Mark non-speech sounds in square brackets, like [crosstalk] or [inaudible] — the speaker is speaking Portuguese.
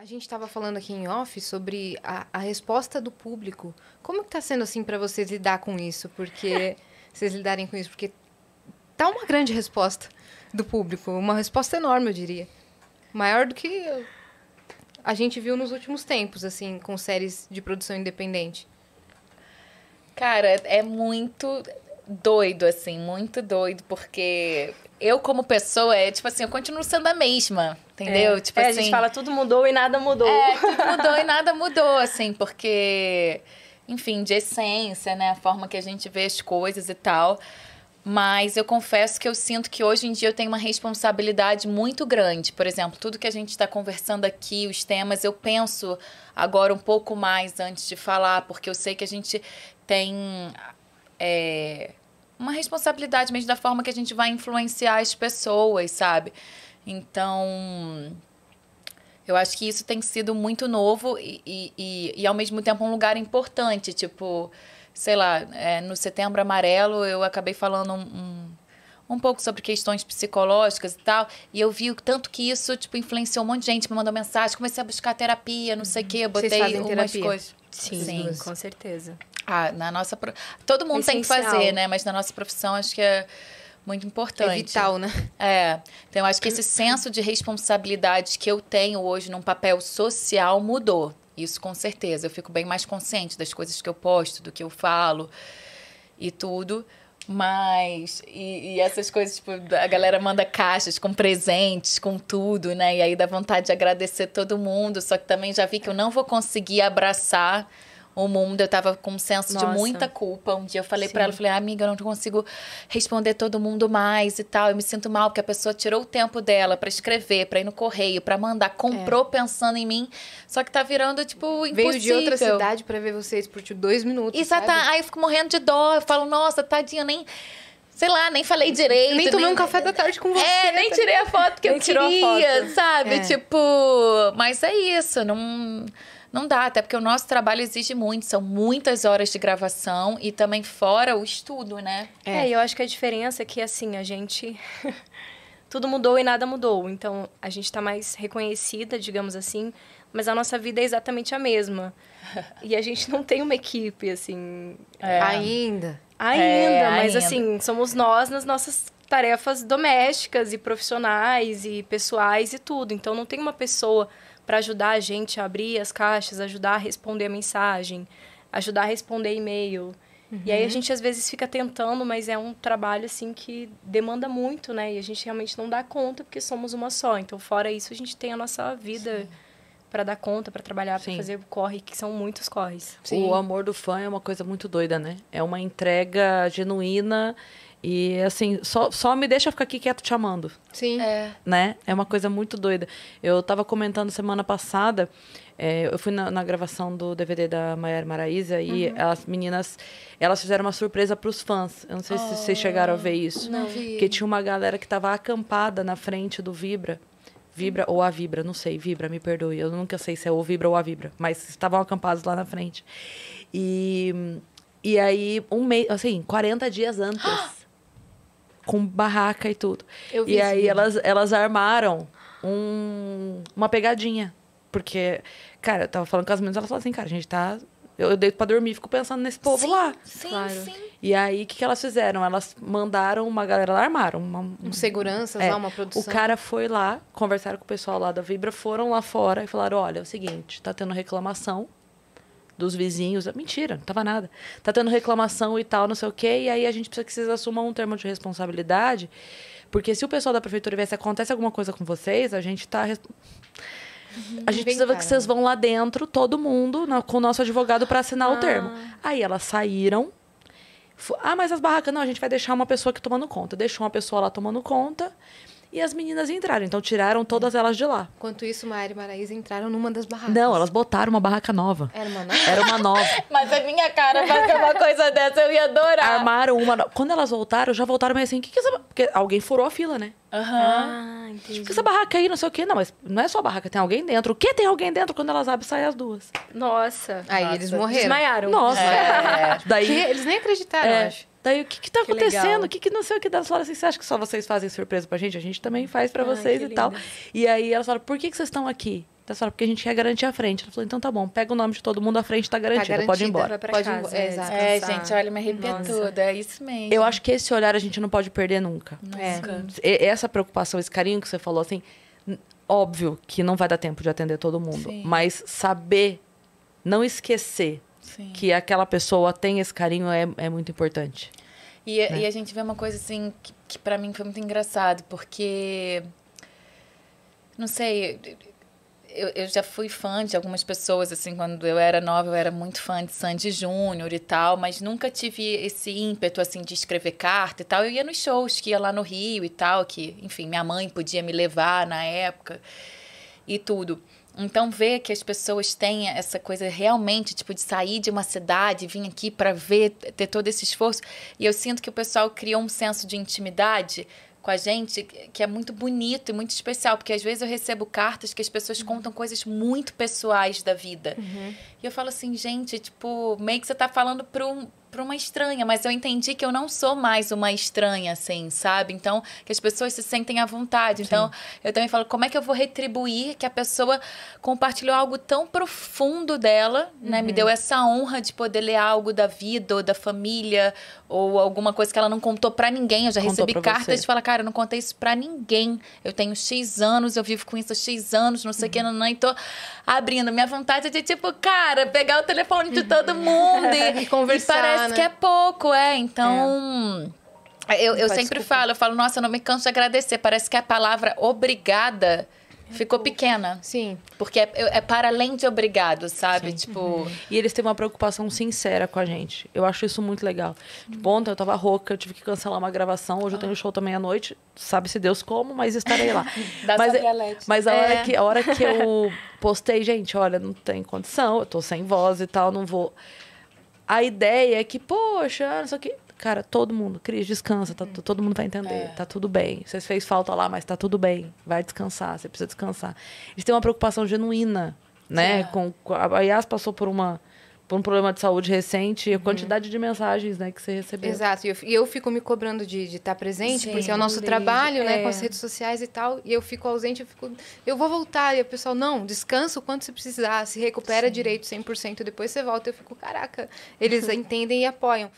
A gente estava falando aqui em off sobre a, a resposta do público. Como está sendo assim para vocês lidar com isso? Porque [laughs] vocês lidarem com isso, porque tá uma grande resposta do público, uma resposta enorme, eu diria, maior do que a gente viu nos últimos tempos, assim, com séries de produção independente. Cara, é muito doido, assim, muito doido, porque eu, como pessoa, é tipo assim, eu continuo sendo a mesma, entendeu? É. Tipo é, assim, a gente fala tudo mudou e nada mudou. É, tudo mudou e nada mudou, assim, porque, enfim, de essência, né? A forma que a gente vê as coisas e tal. Mas eu confesso que eu sinto que hoje em dia eu tenho uma responsabilidade muito grande. Por exemplo, tudo que a gente está conversando aqui, os temas, eu penso agora um pouco mais antes de falar, porque eu sei que a gente tem. É, uma responsabilidade mesmo da forma que a gente vai influenciar as pessoas, sabe? Então, eu acho que isso tem sido muito novo e, e, e, e ao mesmo tempo um lugar importante. Tipo, sei lá, é, no Setembro Amarelo eu acabei falando um, um um pouco sobre questões psicológicas e tal. E eu vi o tanto que isso, tipo, influenciou um monte de gente, me mandou mensagem, comecei a buscar terapia, não sei o uhum. quê, botei algumas coisas. Sim, Sim, com certeza. Ah, na nossa. Pro... Todo mundo Essencial. tem que fazer, né? Mas na nossa profissão acho que é muito importante. É vital, né? É. Então, acho que esse senso de responsabilidade que eu tenho hoje num papel social mudou. Isso com certeza. Eu fico bem mais consciente das coisas que eu posto, do que eu falo e tudo. Mas, e, e, essas coisas, tipo, a galera manda caixas com presentes, com tudo, né? E aí dá vontade de agradecer todo mundo, só que também já vi que eu não vou conseguir abraçar o mundo. Eu tava com um senso Nossa. de muita culpa. Um dia eu falei para ela, eu falei, amiga, eu não consigo responder todo mundo mais e tal. Eu me sinto mal porque a pessoa tirou o tempo dela para escrever, para ir no correio, para mandar, comprou é. pensando em mim. Só que tá virando, tipo, impossível. Veio de outra cidade para ver vocês por tipo, dois minutos. Isso ah, tá. Aí eu fico morrendo de dó. Eu falo, nossa, tadinha, nem sei lá, nem falei direito. Nem tomei nem... um café da tarde com é, você. É, nem tirei a foto que eu queria, sabe? É. Tipo, mas é isso, não não dá, até porque o nosso trabalho exige muito, são muitas horas de gravação e também fora o estudo, né? É, é eu acho que a diferença é que, assim, a gente. [laughs] Tudo mudou e nada mudou. Então, a gente está mais reconhecida, digamos assim, mas a nossa vida é exatamente a mesma. [laughs] E a gente não tem uma equipe, assim. É. Ainda. Ainda, é, mas ainda. assim, somos nós nas nossas tarefas domésticas e profissionais e pessoais e tudo. Então, não tem uma pessoa para ajudar a gente a abrir as caixas, ajudar a responder a mensagem, ajudar a responder e-mail. Uhum. E aí a uhum. gente às vezes fica tentando, mas é um trabalho assim que demanda muito, né? E a gente realmente não dá conta porque somos uma só. Então, fora isso, a gente tem a nossa vida para dar conta, para trabalhar, para fazer corre, que são muitos corres. Sim. O amor do fã é uma coisa muito doida, né? É uma entrega genuína e assim, só, só me deixa ficar aqui quieto te amando. Sim. É. Né? É uma coisa muito doida. Eu tava comentando semana passada, é, eu fui na, na, gravação do DVD da Maiara Maraísa e uhum. as meninas, elas fizeram uma surpresa pros fãs. Eu não sei oh, se vocês oh. chegaram a ver isso. Não vi. Porque tinha uma galera que tava acampada na frente do Vibra. Vibra ou a Vibra, não sei, Vibra, me perdoe. Eu nunca sei se é o Vibra ou a Vibra, mas estavam acampados lá na frente. E, e aí, um mês, assim, 40 dias antes. [gasps] com barraca e tudo. Eu e aí elas, elas armaram um, uma pegadinha. Porque, cara, eu tava falando com as meninas, elas falaram assim, cara, a gente tá. Eu, eu deito pra dormir fico pensando nesse povo sim, lá. Sim, claro. sim. E aí, o que, que elas fizeram? Elas mandaram uma galera, lá armaram. Uma, um, um segurança, é, lá, uma produção. O cara foi lá, conversaram com o pessoal lá da Vibra, foram lá fora e falaram: olha, é o seguinte, tá tendo reclamação dos vizinhos. Mentira, não tava nada. Tá tendo reclamação e tal, não sei o quê. E aí a gente precisa que vocês assumam um termo de responsabilidade. Porque se o pessoal da prefeitura vier, se acontece alguma coisa com vocês, a gente tá. Uhum. A gente precisa que vocês vão lá dentro, todo mundo, na, com o nosso advogado, para assinar ah. o termo. Aí elas saíram. Ah, mas as barracas, não, a gente vai deixar uma pessoa aqui tomando conta. Deixou uma pessoa lá tomando conta. E as meninas entraram, então tiraram todas elas de lá. Enquanto isso, Maíra e Maraísa entraram numa das barracas. Não, elas botaram uma barraca nova. Era uma nova? Era uma nova. [laughs] Mas a é minha cara fazer uma coisa dessa, eu ia adorar. Armaram uma Quando elas voltaram, já voltaram mas assim, que que essa... Porque alguém furou a fila, né? Aham. Uhum. Ah, tipo, entendi. que essa barraca aí, não sei o quê. Não, mas não é só barraca, tem alguém dentro. O que tem alguém dentro? Quando elas abrem, saem as duas. Nossa. Aí Nossa. eles morreram. Desmaiaram. Nossa. É. Daí... eles nem acreditaram, é. acho. Daí, o que que tá que acontecendo? O que que não sei o que das flores assim, você acha que só vocês fazem surpresa pra gente? A gente também faz para vocês e linda. tal. E aí elas falaram, por que que vocês estão aqui? Elas falaram, porque a gente quer garantir a frente. Ela falou, então tá bom, pega o nome de todo mundo, a frente tá, tá garantida, tá pode ir embora. pode casa, embora. É, é, é gente, olha, me arrepia Nossa. tudo, é isso mesmo. Eu acho que esse olhar a gente não pode perder nunca. Nunca. É. Essa preocupação, esse carinho que você falou, assim, óbvio que não vai dar tempo de atender todo mundo, Sim. mas saber, não esquecer Sim. que aquela pessoa tem esse carinho é, é muito importante. E, né? e a gente vê uma coisa assim que, que para mim foi muito engraçado, porque. Não sei. Eu, eu, já fui fã de algumas pessoas, assim, quando eu era nova, eu era muito fã de Sandy Júnior e tal, mas nunca tive esse ímpeto, assim, de escrever carta e tal. Eu ia nos shows que ia lá no Rio e tal, que, enfim, minha mãe podia me levar na época e tudo. Então ver que as pessoas têm essa coisa realmente tipo de sair de uma cidade, vir aqui para ver, ter todo esse esforço, e eu sinto que o pessoal criou um senso de intimidade com a gente que é muito bonito e muito especial, porque às vezes eu recebo cartas que as pessoas uhum. contam coisas muito pessoais da vida. Uhum. E eu falo assim, gente, tipo, meio que você tá falando para um, para uma estranha, mas eu entendi que eu não sou mais uma estranha, assim, sabe? Então, que as pessoas se sentem à vontade. Então, eu também falo, como é que eu vou retribuir que a pessoa compartilhou algo tão profundo dela, uhum. né? Me uhum. deu essa honra de poder ler algo da vida ou da família ou alguma coisa que ela não contou para ninguém. Eu já contou recebi cartas e falar, cara, eu não contei isso para ninguém. Eu tenho X anos, eu vivo com isso há X anos, não sei o uhum. que, não, não, e tô abrindo. Minha vontade é de, tipo, cara, pegar o telefone de todo [laughs] mundo e, e conversar. E parece né? que é pouco, é. Então. É. é eu, eu sempre desculpa. falo, eu falo, nossa, eu não me canso de agradecer. Parece que a palavra obrigada ficou pequena. Sim. Porque é, é, para além de obrigado, sabe? Sim. Tipo. E eles têm uma preocupação sincera com a gente. Eu acho isso muito legal. Tipo, uhum. Tipo, ontem eu tava rouca, eu tive que cancelar uma gravação. Hoje eu tenho ah. show também à noite. Sabe-se Deus como, mas estarei lá. [laughs] Dá mas, é, mas a, é. hora que, a hora que eu [laughs] postei, gente, olha, não tem condição, eu tô sem voz e tal, não vou a ideia é que, poxa, não sei o que. Cara, todo mundo, Cris, descansa, tá, uhum. todo mundo vai entender, é. tá tudo bem. Você fez falta lá, mas tá tudo bem. Vai descansar, você precisa descansar. Eles têm uma preocupação genuína, né? É. Com, a Yas passou por uma por um problema de saúde recente, a uhum. quantidade uhum. de mensagens né, que você recebeu. Exato. E eu, eu fico me cobrando de, estar tá presente, Sim, porque é o nosso trabalho, é. né? Com as é. redes sociais e tal. E eu fico ausente, eu fico. Eu vou voltar. E o pessoal, não, descansa o quanto você precisar, se recupera Sim. direito 100%, depois você volta. Eu fico, caraca, eles [laughs] entendem e apoiam.